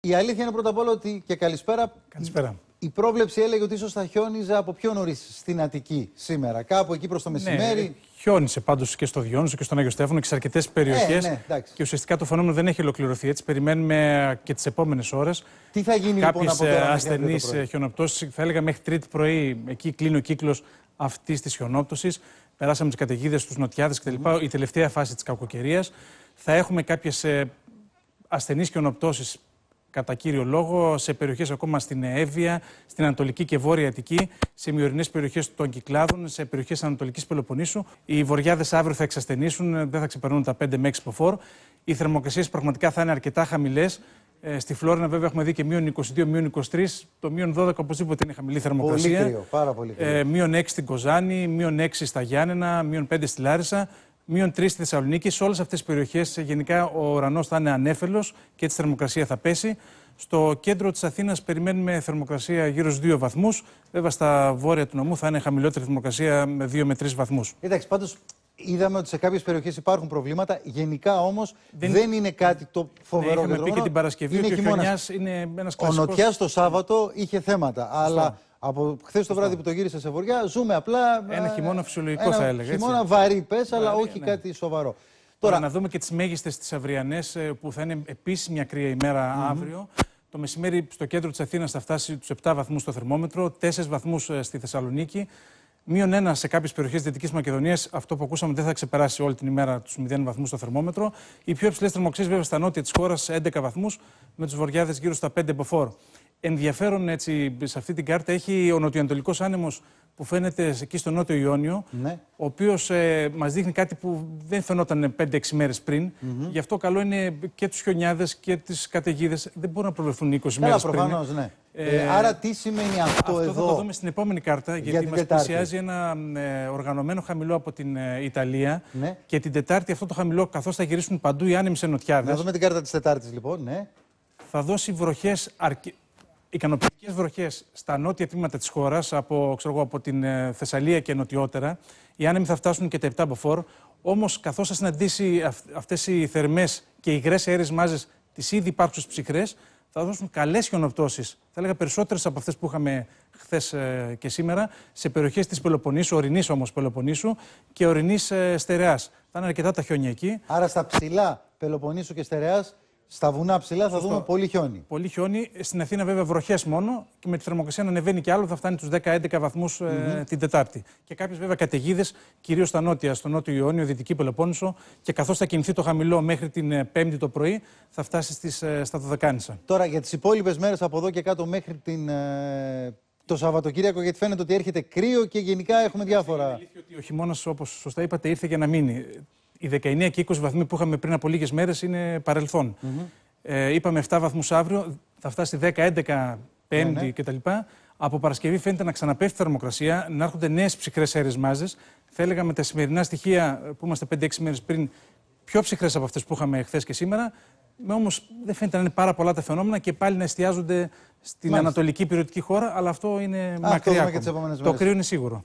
Η αλήθεια είναι πρώτα απ' όλα ότι και καλησπέρα. Καλησπέρα. Η πρόβλεψη έλεγε ότι ίσως θα χιόνιζε από πιο νωρίς στην Αττική σήμερα, κάπου εκεί προς το ναι, μεσημέρι. Ναι, χιόνισε πάντως και στο Διόνυσο και στον Άγιο Στέφανο και σε αρκετές ε, περιοχές. Ναι, και ουσιαστικά το φαινόμενο δεν έχει ολοκληρωθεί έτσι. Περιμένουμε και τις επόμενες ώρες. Τι θα γίνει λοιπόν, Κάποιες λοιπόν από ε, Ασθενεί ε, χιονοπτώσεις, θα έλεγα μέχρι Τρίτη πρωί, εκεί κλείνει ο κύκλος αυτής της χιονόπτωσης. Περάσαμε τις καταιγίδες, τους νοτιάδες κτλ. Mm. Η τελευταία φάση της κακοκαιρίας. Θα έχουμε κάποιες ασθενείς χιονοπτώσεις κατά κύριο λόγο σε περιοχές ακόμα στην Εύβοια, στην Ανατολική και Βόρεια Αττική, σε μειωρινές περιοχές των Κυκλάδων, σε περιοχές Ανατολικής Πελοποννήσου. Οι βορειάδε αύριο θα εξασθενήσουν, δεν θα ξεπερνούν τα 5 με 6 ποφόρ. Οι θερμοκρασίες πραγματικά θα είναι αρκετά χαμηλές. Ε, στη Φλόρινα, βέβαια, έχουμε δει και μείον 22, μείον 23. Το μείον 12 οπωσδήποτε είναι χαμηλή θερμοκρασία. Πολύ κρύο, πάρα πολύ ε, κρύο. 6 στην Κοζάνη, μείον 6 στα Γιάννενα, μείον 5 στη Λάρισα μείον 3 στη Θεσσαλονίκη. Σε όλες αυτές τις περιοχές ε, γενικά ο ουρανός θα είναι ανέφελος και έτσι η θερμοκρασία θα πέσει. Στο κέντρο της Αθήνας περιμένουμε θερμοκρασία γύρω στους 2 βαθμούς. Βέβαια, στα βόρεια του νομού θα είναι χαμηλότερη θερμοκρασία με 2 με 3 βαθμούς. Εντάξει, πάντως είδαμε ότι σε κάποιες περιοχές υπάρχουν προβλήματα. Γενικά όμως δεν... είναι κάτι το ναι, φοβερό. Ναι, είχαμε πει και την Παρασκευή είναι ότι ο είναι ένας Ο Νοτιάς το Σάββατο είχε θέματα. Αλλά από χθες το βράδυ που το γύρισα σε βορειά, ζούμε απλά. Ένα ε, χειμώνα φυσιολογικό θα έλεγα. Ένα χειμώνα βαρύ, πες, αλλά όχι ναι. κάτι σοβαρό. Τώρα, Τώρα, να δούμε και τις μέγιστες τις αυριανές ε, που θα είναι επίση μια κρύα ημέρα mm -hmm. αύριο. Το μεσημέρι στο κέντρο της Αθήνας θα φτάσει τους 7 βαθμούς στο θερμόμετρο, 4 βαθμούς ε, στη Θεσσαλονίκη. Μείον ένα σε κάποιες περιοχές Δυτικής Μακεδονίας. Αυτό που ακούσαμε δεν θα ξεπεράσει όλη την ημέρα τους 0 βαθμούς στο θερμόμετρο. Οι πιο υψηλές θερμοξίες βέβαια στα νότια της χώρας 11 βαθμούς, με τους βορειάδε γύρω στα 5 μποφόρ ενδιαφέρον έτσι, σε αυτή την κάρτα έχει ο νοτιοανατολικός άνεμος που φαίνεται εκεί στο νότιο Ιόνιο, ναι. ο οποίος ε, μας δείχνει κάτι που δεν φαινόταν 5-6 μέρες πριν. Mm Γι' αυτό καλό είναι και τους χιονιάδες και τις καταιγίδες. Δεν μπορούν να προβλεφθούν 20 μέρες πριν. Ναι. Ε, ε, άρα, τι σημαίνει αυτό, αυτό εδώ. θα το δούμε στην επόμενη κάρτα, γιατί μα πλησιάζει ένα ε, οργανωμένο χαμηλό από την ε, Ιταλία. Ναι. Και την Τετάρτη αυτό το χαμηλό, καθώς θα γυρίσουν παντού οι άνεμοι σε νοτιάδες. Να δούμε την κάρτα της Τετάρτης, λοιπόν. Ναι. Θα δώσει βροχές αρκετέ ικανοποιητικές βροχές στα νότια τμήματα της χώρας, από, από την ε, Θεσσαλία και νοτιότερα. Οι άνεμοι θα φτάσουν και τα 7 μποφόρ. Όμως, καθώς θα συναντήσει αυτές οι θερμές και υγρές αέρες μάζες τις ήδη υπάρχουσες ψυχρές, θα δώσουν καλές χιονοπτώσεις. Θα έλεγα περισσότερες από αυτές που είχαμε χθες ε, και σήμερα, σε περιοχές της Πελοποννήσου, ορεινής όμως Πελοποννήσου και ορεινής ε, Στερεάς. Θα είναι αρκετά τα χιόνια Άρα στα ψηλά Πελοπονίσου και Στερεάς στα βουνά ψηλά θα δούμε πολύ χιόνι. Πολύ χιόνι. Στην Αθήνα, βέβαια, βροχές μόνο. Και με τη θερμοκρασία να ανεβαίνει και άλλο, θα φτάνει τους 10-11 βαθμού mm -hmm. την Τετάρτη. Και κάποιες, βέβαια, καταιγίδες, κυρίως στα νότια, στο νότιο Ιόνιο, δυτική Πελοπόννησο. Και καθώς θα κινηθεί το χαμηλό μέχρι την ε, Πέμπτη το πρωί, θα φτάσει στις, ε, στα Δωδεκάνησα. Τώρα για τις υπόλοιπες μέρες από εδώ και κάτω μέχρι την. Ε, το Σαββατοκύριακο, γιατί φαίνεται ότι έρχεται κρύο και γενικά έχουμε διάφορα. Είναι αλήθεια ότι ο χειμώνας, όπως σωστά είπατε, ήρθε για να μείνει οι 19 και 20 βαθμοί που είχαμε πριν από λίγες μέρες είναι παρελθόν. ε, είπαμε 7 βαθμούς αύριο, θα φτάσει 10, 11, 5 hmm κτλ. Από Παρασκευή φαίνεται να ξαναπέφτει η θερμοκρασία, να έρχονται νέες ψυχρές αέρες μάζες. Θα έλεγα με τα σημερινά στοιχεία που είμαστε 5-6 μέρες πριν, πιο ψυχρές από αυτές που είχαμε χθες και σήμερα. Με όμως δεν φαίνεται να είναι πάρα πολλά τα φαινόμενα και πάλι να εστιάζονται στην ανατολική πυρωτική χώρα, αλλά αυτό είναι Α, Το κρύο είναι σίγουρο.